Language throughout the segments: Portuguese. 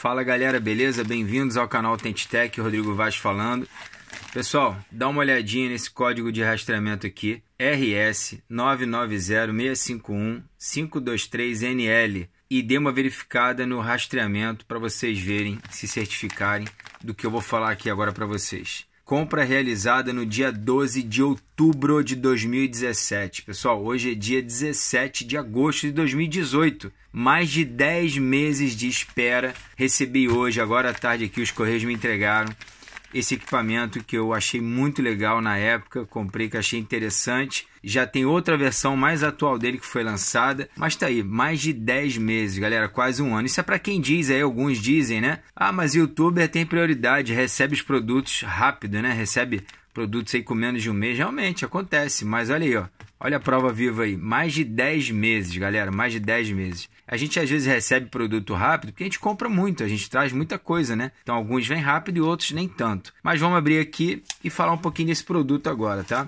Fala galera, beleza? Bem-vindos ao canal Tentitech, Rodrigo Vaz falando. Pessoal, dá uma olhadinha nesse código de rastreamento aqui, RS 990651523 nl e dê uma verificada no rastreamento para vocês verem, se certificarem do que eu vou falar aqui agora para vocês compra realizada no dia 12 de outubro de 2017. Pessoal, hoje é dia 17 de agosto de 2018. Mais de 10 meses de espera. Recebi hoje, agora à tarde aqui, os Correios me entregaram esse equipamento que eu achei muito legal na época, comprei que achei interessante. Já tem outra versão mais atual dele que foi lançada, mas tá aí, mais de 10 meses, galera, quase um ano. Isso é para quem diz aí, alguns dizem, né? Ah, mas youtuber tem prioridade, recebe os produtos rápido, né? Recebe produtos aí com menos de um mês, realmente acontece, mas olha aí, ó. Olha a prova viva aí, mais de 10 meses, galera, mais de 10 meses. A gente às vezes recebe produto rápido porque a gente compra muito, a gente traz muita coisa, né? Então alguns vêm rápido e outros nem tanto. Mas vamos abrir aqui e falar um pouquinho desse produto agora, tá?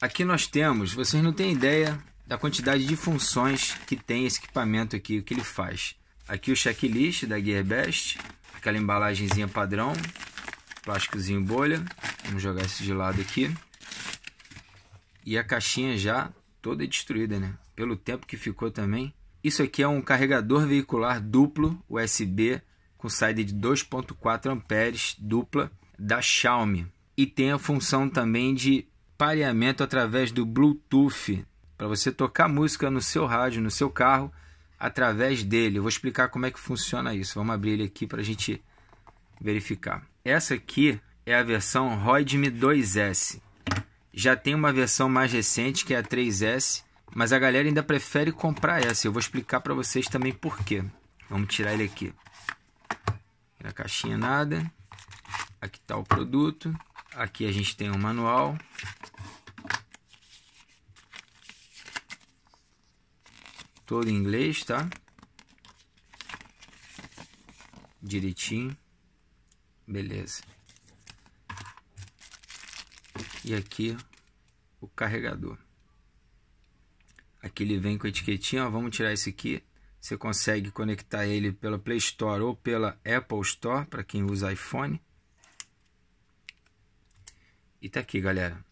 Aqui nós temos, vocês não têm ideia da quantidade de funções que tem esse equipamento aqui, o que ele faz. Aqui o checklist da Gearbest, aquela embalagemzinha padrão, plásticozinho bolha. Vamos jogar esse de lado aqui. E a caixinha já toda destruída, né? Pelo tempo que ficou também. Isso aqui é um carregador veicular duplo USB com saída de 2.4 amperes dupla da Xiaomi e tem a função também de pareamento através do Bluetooth para você tocar música no seu rádio, no seu carro através dele. Eu vou explicar como é que funciona isso. Vamos abrir ele aqui para a gente verificar. Essa aqui é a versão Roidme 2S já tem uma versão mais recente que é a 3S, mas a galera ainda prefere comprar essa. Eu vou explicar para vocês também por quê. Vamos tirar ele aqui. Na caixinha nada. Aqui está o produto. Aqui a gente tem um manual. Todo em inglês, tá? Direitinho. Beleza e aqui o carregador. Aqui ele vem com a etiquetinha, ó, vamos tirar esse aqui. Você consegue conectar ele pela Play Store ou pela Apple Store, para quem usa iPhone. E tá aqui, galera.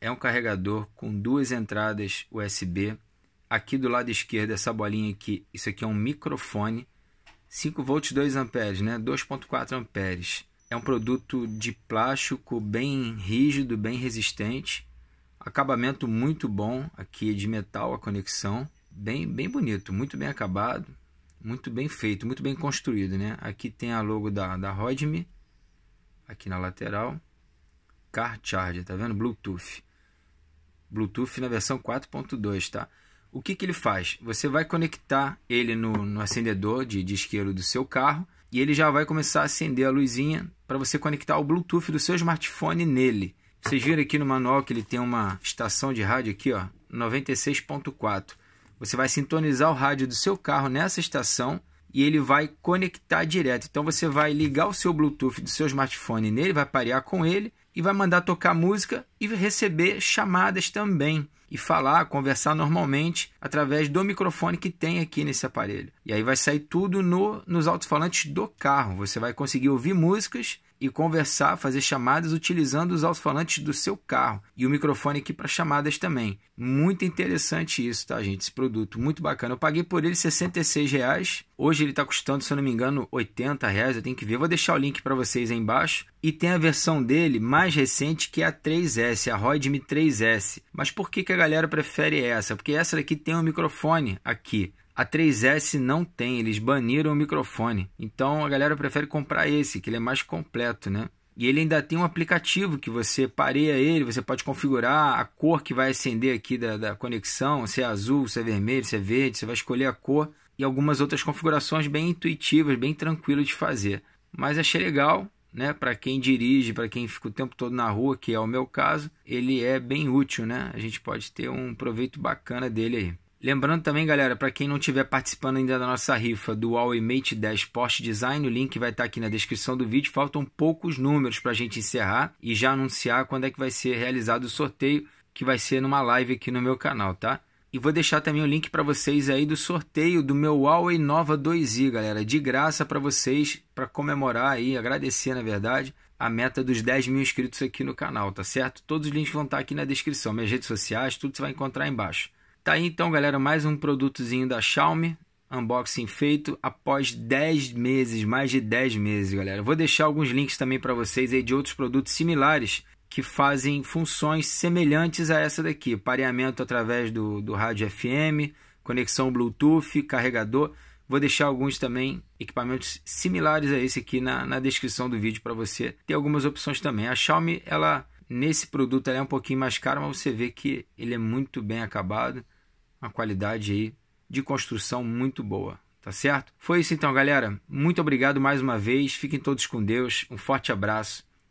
É um carregador com duas entradas USB. Aqui do lado esquerdo, essa bolinha aqui, isso aqui é um microfone. 5 volts 2 amperes, né? 2.4 amperes. É um produto de plástico bem rígido, bem resistente. Acabamento muito bom aqui de metal, a conexão. Bem, bem bonito, muito bem acabado, muito bem feito, muito bem construído. Né? Aqui tem a logo da, da Rodme, aqui na lateral. Car Charger, tá vendo? Bluetooth. Bluetooth na versão 4.2, tá? O que, que ele faz? Você vai conectar ele no, no acendedor de, de isqueiro do seu carro e ele já vai começar a acender a luzinha para você conectar o Bluetooth do seu smartphone nele. Vocês viram aqui no manual que ele tem uma estação de rádio aqui, ó, 96.4. Você vai sintonizar o rádio do seu carro nessa estação e ele vai conectar direto. Então você vai ligar o seu Bluetooth do seu smartphone nele, vai parear com ele e vai mandar tocar música e receber chamadas também e falar, conversar normalmente através do microfone que tem aqui nesse aparelho. E aí vai sair tudo no, nos alto-falantes do carro. Você vai conseguir ouvir músicas e conversar, fazer chamadas utilizando os alto-falantes do seu carro e o microfone aqui para chamadas também. Muito interessante isso, tá, gente? Esse produto muito bacana. Eu paguei por ele 66 reais. Hoje ele está custando, se eu não me engano, 80 reais. Eu tenho que ver. vou deixar o link para vocês aí embaixo. E tem a versão dele mais recente que é a 3S S, a Roydme 3S. Mas por que, que a galera prefere essa? Porque essa daqui tem um microfone aqui. A 3S não tem, eles baniram o microfone. Então a galera prefere comprar esse, que ele é mais completo, né? E ele ainda tem um aplicativo que você pareia ele, você pode configurar a cor que vai acender aqui da, da conexão, se é azul, se é vermelho, se é verde, você vai escolher a cor e algumas outras configurações bem intuitivas, bem tranquilo de fazer. Mas achei legal, né? Para quem dirige, para quem fica o tempo todo na rua, que é o meu caso, ele é bem útil, né? A gente pode ter um proveito bacana dele aí. Lembrando também, galera, para quem não estiver participando ainda da nossa rifa do Huawei Mate 10 Porsche Design, o link vai estar tá aqui na descrição do vídeo. Faltam poucos números para a gente encerrar e já anunciar quando é que vai ser realizado o sorteio, que vai ser numa live aqui no meu canal, tá? E vou deixar também o link para vocês aí do sorteio do meu Huawei Nova 2i, galera. De graça para vocês, para comemorar aí, agradecer na verdade, a meta dos 10 mil inscritos aqui no canal, tá certo? Todos os links vão estar tá aqui na descrição, minhas redes sociais, tudo você vai encontrar aí embaixo. Tá aí então, galera, mais um produtozinho da Xiaomi, unboxing feito após 10 meses, mais de 10 meses, galera. vou deixar alguns links também para vocês aí de outros produtos similares que fazem funções semelhantes a essa daqui: pareamento através do, do rádio FM, conexão Bluetooth, carregador. Vou deixar alguns também equipamentos similares a esse aqui na, na descrição do vídeo para você ter algumas opções também. A Xiaomi, ela nesse produto ela é um pouquinho mais caro, mas você vê que ele é muito bem acabado, uma qualidade aí de construção muito boa, tá certo? Foi isso então, galera. Muito obrigado mais uma vez. Fiquem todos com Deus. Um forte abraço